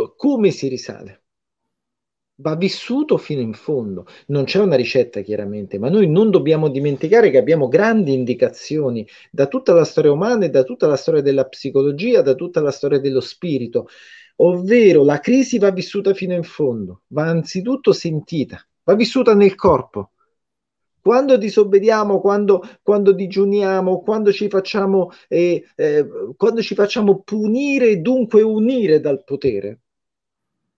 co- come si risale? Va vissuto fino in fondo. Non c'è una ricetta, chiaramente, ma noi non dobbiamo dimenticare che abbiamo grandi indicazioni da tutta la storia umana e da tutta la storia della psicologia, da tutta la storia dello spirito. Ovvero la crisi va vissuta fino in fondo, va anzitutto sentita, va vissuta nel corpo, quando disobbediamo, quando, quando, digiuniamo, quando ci, facciamo, eh, eh, quando ci facciamo punire e dunque unire dal potere,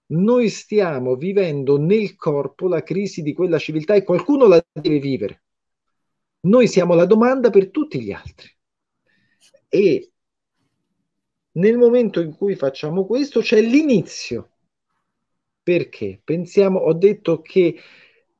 noi stiamo vivendo nel corpo la crisi di quella civiltà e qualcuno la deve vivere. Noi siamo la domanda per tutti gli altri. E nel momento in cui facciamo questo c'è l'inizio. Perché? Pensiamo, ho detto che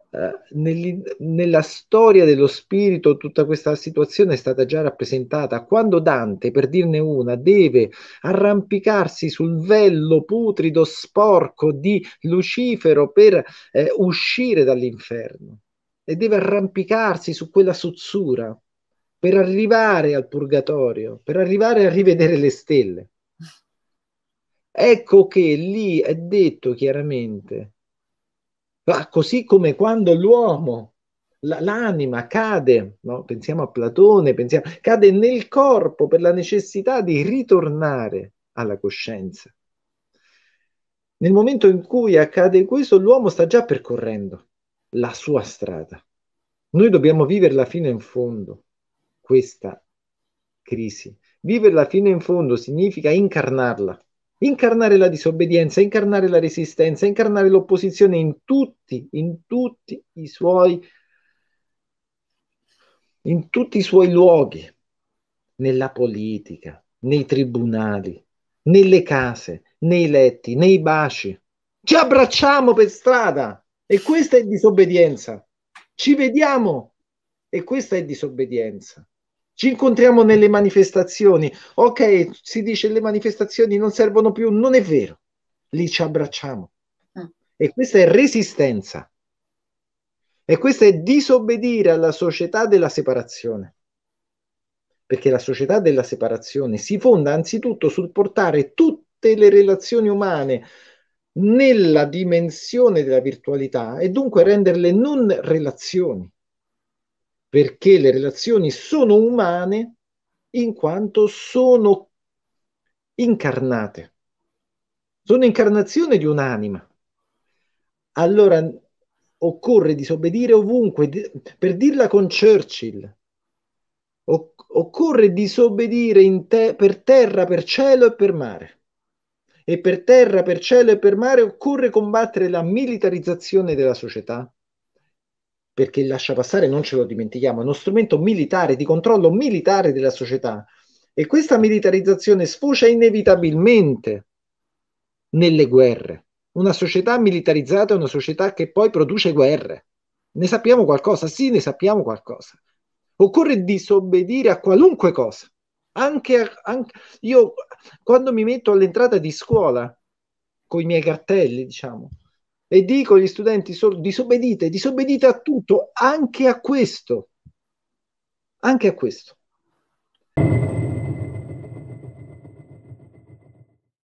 eh, nella storia dello spirito tutta questa situazione è stata già rappresentata. Quando Dante, per dirne una, deve arrampicarsi sul vello putrido sporco di Lucifero per eh, uscire dall'inferno e deve arrampicarsi su quella suzzura per arrivare al purgatorio, per arrivare a rivedere le stelle. Ecco che lì è detto chiaramente ma così come quando l'uomo, l'anima cade, no? pensiamo a Platone, pensiamo, cade nel corpo per la necessità di ritornare alla coscienza. Nel momento in cui accade questo, l'uomo sta già percorrendo la sua strada. Noi dobbiamo viverla fino in fondo, questa crisi. Viverla fino in fondo significa incarnarla, incarnare la disobbedienza, incarnare la resistenza, incarnare l'opposizione in tutti, in tutti i suoi in tutti i suoi luoghi, nella politica, nei tribunali, nelle case, nei letti, nei baci. Ci abbracciamo per strada e questa è disobbedienza. Ci vediamo e questa è disobbedienza. Ci incontriamo nelle manifestazioni. Ok, si dice le manifestazioni non servono più, non è vero. Lì ci abbracciamo. Ah. E questa è resistenza. E questo è disobbedire alla società della separazione. Perché la società della separazione si fonda anzitutto sul portare tutte le relazioni umane nella dimensione della virtualità e dunque renderle non relazioni perché le relazioni sono umane in quanto sono incarnate, sono incarnazione di un'anima. Allora occorre disobbedire ovunque, per dirla con Churchill, occorre disobbedire te- per terra, per cielo e per mare. E per terra, per cielo e per mare occorre combattere la militarizzazione della società, perché il lascia passare non ce lo dimentichiamo, è uno strumento militare, di controllo militare della società. E questa militarizzazione sfocia inevitabilmente nelle guerre. Una società militarizzata è una società che poi produce guerre. Ne sappiamo qualcosa? Sì, ne sappiamo qualcosa. Occorre disobbedire a qualunque cosa. Anche, a, anche io quando mi metto all'entrata di scuola con i miei cartelli, diciamo, e dico agli studenti solo disobbedite, disobbedite a tutto, anche a questo. Anche a questo.